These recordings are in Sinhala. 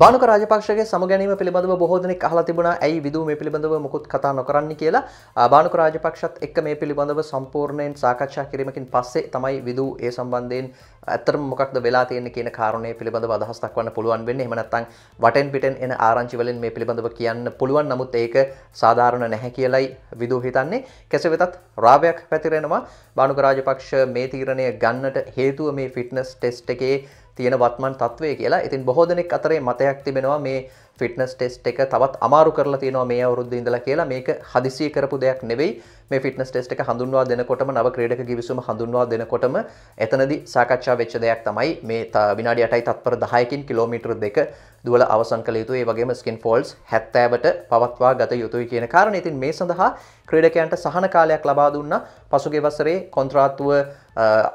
බානක රාජපක්ෂගේ සමගැනීම පිළිබඳව බොහෝදනෙක් අහලා තිබුණා ඇයි විදූ මේ පිළිබඳව මුකුත් කතා නොකරන්න කියලා බානක රාජපක්ෂත් එක්ක මේ පිළිබඳව සම්පූර්ණයෙන් සාකච්ඡා කිරීමකින් පස්සේ තමයි විදූ ඒ සම්බන්ධයෙන් ඇත්තටම මොකක්ද වෙලා තියෙන්නේ කියන කාරණේ පිළිබඳව අදහස් දක්වන්න පුළුවන් වෙන්නේ එහෙම නැත්නම් වටෙන් පිටෙන් එන ආරංචි වලින් මේ පිළිබඳව කියන්න පුළුවන් නමුත් ඒක සාධාරණ නැහැ කියලයි විදූ හිතන්නේ කෙසේ වෙතත් රාවයක් පැතිරෙනවා බානුක රාජපක්ෂ මේ තීරණය ගන්නට හේතුව මේ ෆිට්නස් ටෙස්ට් එකේ තියෙන වත්මන් තත්වය කියලා ඉතින් බොහෝ දෙනෙක් අතරේ මතයක් තිබෙනවා මේ ෆිටනස් ටෙස්ට් එක තවත් අමාරු කරලා තියෙනවා මේ අවුරුද්ද ඉඳලා කියලා මේක හදිසිය කරපු දෙයක් නෙවෙයි මේ ෆිටනස් ටෙස්ට් එක හඳුන්වා දෙනකොටම නව ක්‍රීඩක ගිවිසුම හඳුන්වා දෙනකොටම එතනදි සාකච්ඡා වෙච්ච දෙයක් තමයි මේ විනාඩි 8යි තත්පර 10කින් කිලෝමීටර දෙක දුවල අවසන් කළ යුතුයි ඒ වගේම ස්කින් ෆෝල්ස් 70ට පවත්වා ගත යුතුයි කියන කාරණේ. ඉතින් මේ සඳහා ක්‍රීඩකයන්ට සහන කාලයක් ලබා දුන්නා. පසුගිය වසරේ කොන්ත්‍රාත්තුව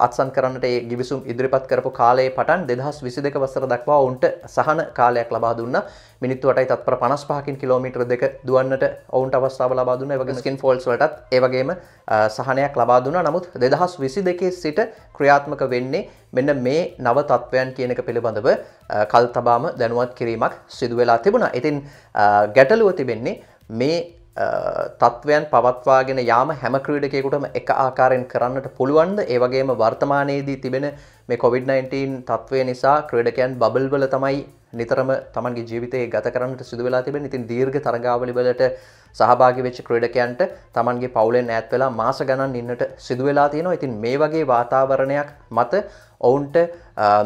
අත්සන් කරන්නට ඒ ගිවිසුම් ඉදිරිපත් කරපු කාලයේ පටන් 2022 වසර දක්වා ඔවුන්ට සහන කාලයක් ලබා දුන්නා. මිනිත්තුවටයි තත්පර පනස් පහකින් කිලෝමිටර් දෙක දුවන්නට ඔවුන්ට අවස්ථාව ලබාදුන වගේ ස්කින් ෆෝල්ස්ලටත් ඒවගේම සහනයක් ලබාදුන නමුත් දෙදහස් විසි දෙකේ සිට ක්‍රියාත්මක වෙන්නේ මෙන්න මේ නව තත්ත්වයන් කියනක පිළිබඳව කල් තබාම දැනුවත් කිරීමක් සිදුවෙලා තිබුණා ඉතින් ගැටලුව තිබෙන්නේ මේ තත්ත්වයන් පවත්වාගෙන යාම හැම ක්‍රීඩකයකුටම එක ආකාරයෙන් කරන්නට පුළුවන්ද ඒවගේම වර්තමානයේදී තිබෙන මේ කොවිD-19 තත්ත්වය නිසා ක්‍රඩකයන් බල්වල තමයි නිතරම තමන්ගේ ජීවිතය ගත කරන්නට සිදු වෙලා තිබෙන ඉතින් දීර්ඝ තරගාවලිවලට සහභාගි වෙච්ච ක්‍රඩකයන්ට තමන්ගේ පවුලෙන් ඇත් වෙලා මාස ගණන් ඉන්නට සිදුවෙලා තියෙනවා ඉතින් මේ වගේ වාතාවරණයක් මත ඔවුන්ට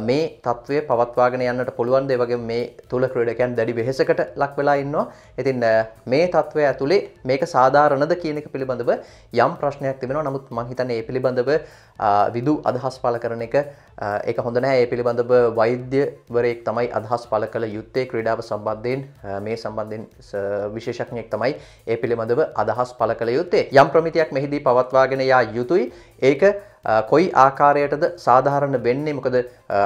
මේ තත්ත්වය පවත්වාගෙන යන්නට පුළුවන් දෙවගේ මේ තුළ ක්‍රඩකයන් දැඩි වෙහෙසකට ලක් වෙලා ඉන්නවා ඉතින් මේ තත්ත්වය ඇතුළේ මේක සාධාරණද කියනක පිළිබඳව යම් ප්‍රශ්නයක් තිබෙන නමුත් මහිතන ඒ පිළිබඳව විදු අදහස් පල කරන එක එක හොඳනෑ ඒ පිළිබඳව වෛද්‍යවරයෙක් තමයි අදහස් පල පල කළ යුත්තේ ක්‍රඩාව සම්බන්ධයෙන් මේ සම්බන්ධෙන් විශේෂඥයෙක් තමයි ඒ පිළිබඳව අදහස් පල කළ යුත්තේ යම් ප්‍රමිතියක් මෙහිදී පවත්වාගෙන යා යුතුයි ඒක කොයි ආකාරයටද සාධාරණ වෙන්නේ මොකද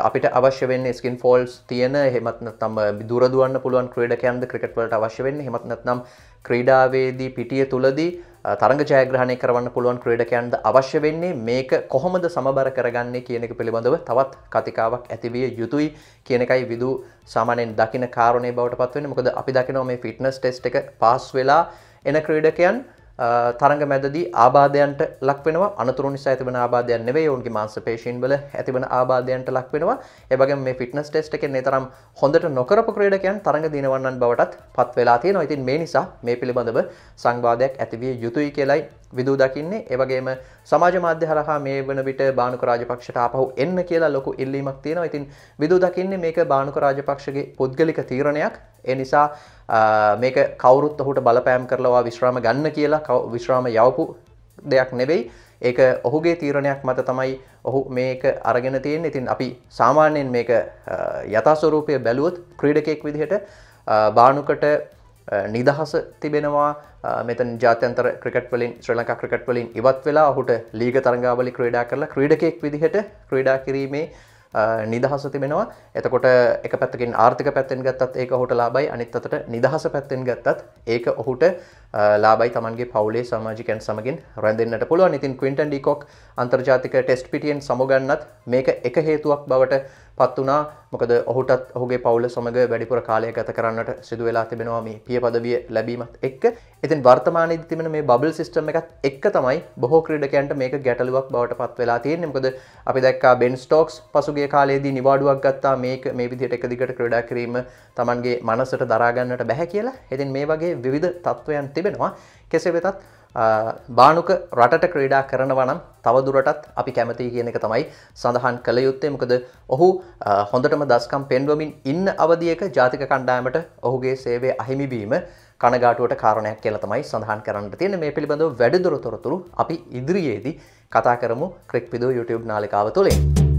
අපිට අවශ්‍ය වෙන්න ස්කින් ෆෝල්ස් තියෙන හෙමත්න තම දුරදුවන්න පුළුවන් ක්‍රඩකයන්ද ක්‍රිකට්වලට අවශ්‍ය වෙන්න හෙමත්නත් නම් ක්‍රීඩාවේදී පිටිය තුළදී තරග ජයග්‍රහණය කරවන්න පුළුවන් ක්‍රීඩකයන්ද අවශ්‍ය වෙන්නේ මේක කොහොමද සමබර කරගන්නේ කියන එක පිළිබඳව තවත් කතිකාවක් ඇතිවිය යුතුයි කියන එකයි විදු සාමානෙන් දකින කාරණය බවට පත්වෙන මොකද අපි දකිනව මේ ෆිට්නස් ටෙස්් එක පස් වෙලා එන ක්‍රීඩකයන් තරග මැදදී ආබාධයන්ට ලක්වෙනවා අනතුරු නිසා ඇතිවන ආබාධයන් නෙවෙයි ඔවුන්ගේ මාංශ පේශීන් වල ඇතිවන ආබාධයන්ට ලක්වෙනවා ඒ වගේම මේ ෆිට්නස් ටෙස්ට් එකේ නතරම් හොඳට නොකරපු ක්‍රීඩකයන් තරග දිනවන්නන් බවටත් පත් වෙලා තියෙනවා. ඉතින් මේ නිසා මේ පිළිබඳව සංවාදයක් ඇති විය යුතුයි කියලයි විදූ දකින්නේ ඒවගේම සමාජ මාධ්‍ය හරහා මේ වන විට බානුක රාජපක්ෂට අපහු එන්න කියලා ලොකු ඉල්ලීමක් තියෙනවා ඉතින් විදූ දකින්නේ මේක බානුක රාජපක්ෂගේ පුද්ගලික තීරණයක් ඒ නිසා මේක කවුරුත් ඔහුට බලපෑම් කරලවා විශ්‍රාම ගන්න කියලා විශ්‍රාම යවපු දෙයක් නෙවෙයි ඒක ඔහුගේ තීරණයක් මත තමයි ඔහු මේක අරගෙන තියෙන් ඉතින් අපි සාමාන්‍යයෙන් මේක යථස්වරූපය බැලුවොත් ක්‍රීඩකෙක් විදිහට බානුකට නිදහස තිබෙනවා මෙතන් ජාතන්තර ක්‍රිකට වලින් ශ්‍ර ලංකා ක්‍රිකට වලින් ඉවත් වෙලා හුට ලීග තරංගාවලි ක්‍රඩා කරලා ක්‍රඩකෙක් විදිහට ක්‍රඩා කිරීමේ නිදහස තිබෙනවා එතකොට එක පැත්තකින් ආර්ථික පැත්තෙන් ගත්තත් ඒක ඔහුට ලාබයි අනිත් අතට නිදහස පැත්තෙන් ගත්තත් ඒක ඔහුට ලාබයි තමන්ගේ පවුලේ සමාජිකයන් සමගින් රැඳෙන්න්නට පුළුව ඉතින් ක්වින්ටන් ඩිකොක් අන්තර්ජාතික ටෙස්ට පිටියෙන් සමුගන්නත් මේක එක හේතුවක් බවට පත් වනා මොකද ඔහුටත් ඔහුගේ පවුල සමඟ වැඩිපුර කාලය ගත කරන්නට සිදු වෙලා තිබෙනවා මේ පිය පදවිය ලැබීමත් එක් ඉතින් වර්තමානය තිබෙන මේ බබල් සිිස්ටම එකත් එක් තමයි බොහෝ ක්‍රඩකන්ට මේක ගැටලුවක් බවට පත් වෙලා තියෙන මොකද අපි දැක්කා බෙන් ස්ටෝක්ස් පසුගේ කාලයේදී නිවාඩුවක් ගත්තා මේක මේ විදිහට එක දිගට ක්‍රඩා කිරීම තමන්ගේ මනසට දරාගන්නට බැහැ කියලා ඉතින් මේ වගේ විධ තත්ත්වයන් තිබෙනවා කෙසේ වෙතත් බානුක රටට ක්‍රීඩා කරනවනම් තවදුරටත් අපි කැමති කියන එක තමයි සඳහන් කළ යුත්තේ මොකද ඔහු හොඳටම දස්කම් පෙන්වමින් ඉන්න අවධියක ජාතික කණ්ඩායමට ඔහුගේ සේවේ අහිමිවීම කණගාටුවට කාරණයක් කියලා තමයි සඳහන් කරන්න තියෙන මේ පිළිබඳව වැඩිදුරතොරතුරු අපි ඉදිරියේදී කතා කරමු ක්‍රික් පිදු YouTube නාලිකාව තුළින්.